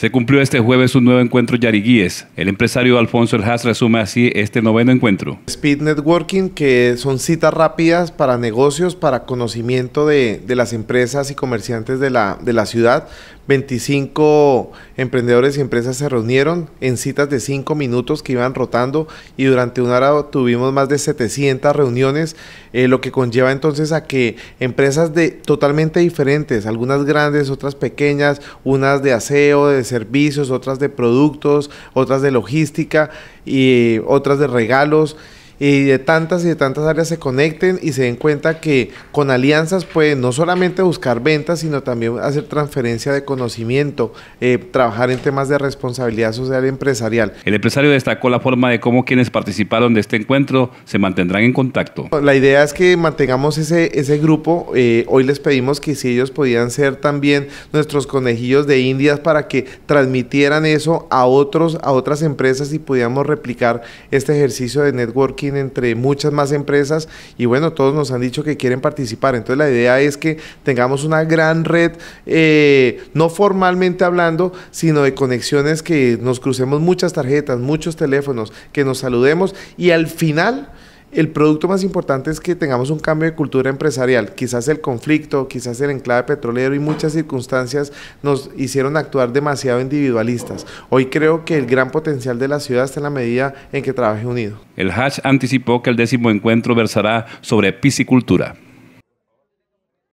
Se cumplió este jueves un nuevo encuentro Yariguíes. El empresario Alfonso El resume así este noveno encuentro. Speed Networking, que son citas rápidas para negocios, para conocimiento de, las empresas y comerciantes de la, de la ciudad, 25 emprendedores y empresas se reunieron en citas de 5 minutos que iban rotando y durante una hora tuvimos más de 700 reuniones, eh, lo que conlleva entonces a que empresas de totalmente diferentes, algunas grandes, otras pequeñas, unas de aseo, de servicios, otras de productos, otras de logística y otras de regalos, y de tantas y de tantas áreas se conecten y se den cuenta que con alianzas pueden no solamente buscar ventas, sino también hacer transferencia de conocimiento, eh, trabajar en temas de responsabilidad social empresarial. El empresario destacó la forma de cómo quienes participaron de este encuentro se mantendrán en contacto. La idea es que mantengamos ese, ese grupo. Eh, hoy les pedimos que si ellos podían ser también nuestros conejillos de indias para que transmitieran eso a otros, a otras empresas y pudiéramos replicar este ejercicio de networking entre muchas más empresas y bueno, todos nos han dicho que quieren participar. Entonces la idea es que tengamos una gran red, eh, no formalmente hablando, sino de conexiones que nos crucemos muchas tarjetas, muchos teléfonos, que nos saludemos y al final el producto más importante es que tengamos un cambio de cultura empresarial. Quizás el conflicto, quizás el enclave petrolero y muchas circunstancias nos hicieron actuar demasiado individualistas. Hoy creo que el gran potencial de la ciudad está en la medida en que trabaje unido. El Hash anticipó que el décimo encuentro versará sobre piscicultura.